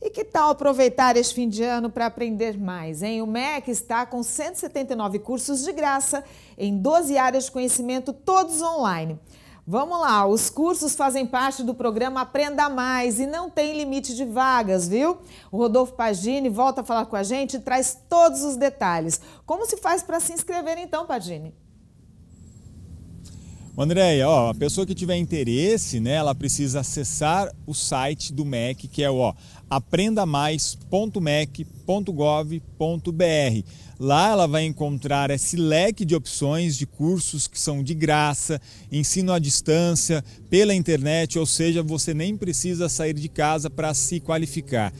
E que tal aproveitar este fim de ano para aprender mais, hein? O MEC está com 179 cursos de graça em 12 áreas de conhecimento, todos online. Vamos lá, os cursos fazem parte do programa Aprenda Mais e não tem limite de vagas, viu? O Rodolfo Pagini volta a falar com a gente e traz todos os detalhes. Como se faz para se inscrever então, Pagini? Andréia, ó, a pessoa que tiver interesse, né, ela precisa acessar o site do MEC, que é o aprendamais.mec.gov.br. Lá ela vai encontrar esse leque de opções de cursos que são de graça, ensino à distância, pela internet, ou seja, você nem precisa sair de casa para se qualificar.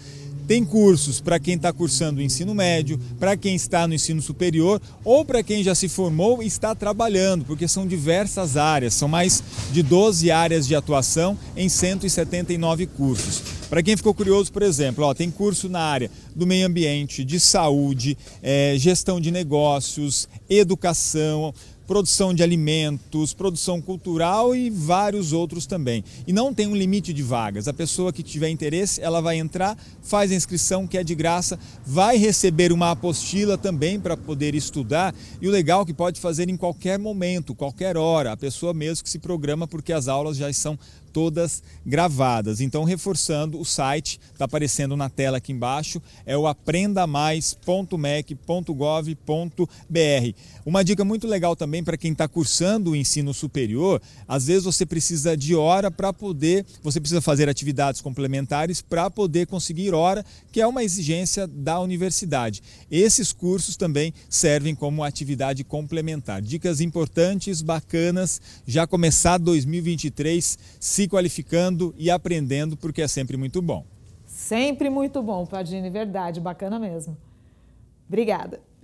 Tem cursos para quem está cursando o ensino médio, para quem está no ensino superior ou para quem já se formou e está trabalhando, porque são diversas áreas, são mais de 12 áreas de atuação em 179 cursos. Para quem ficou curioso, por exemplo, ó, tem curso na área do meio ambiente, de saúde, é, gestão de negócios, educação, produção de alimentos, produção cultural e vários outros também. E não tem um limite de vagas. A pessoa que tiver interesse, ela vai entrar, faz a inscrição que é de graça, vai receber uma apostila também para poder estudar. E o legal é que pode fazer em qualquer momento, qualquer hora. A pessoa mesmo que se programa porque as aulas já são todas gravadas. Então, reforçando o site, está aparecendo na tela aqui embaixo, é o aprendamais.mec.gov.br. Uma dica muito legal também também para quem está cursando o ensino superior, às vezes você precisa de hora para poder, você precisa fazer atividades complementares para poder conseguir hora, que é uma exigência da universidade. Esses cursos também servem como atividade complementar. Dicas importantes, bacanas, já começar 2023 se qualificando e aprendendo, porque é sempre muito bom. Sempre muito bom, Padine, verdade, bacana mesmo. Obrigada.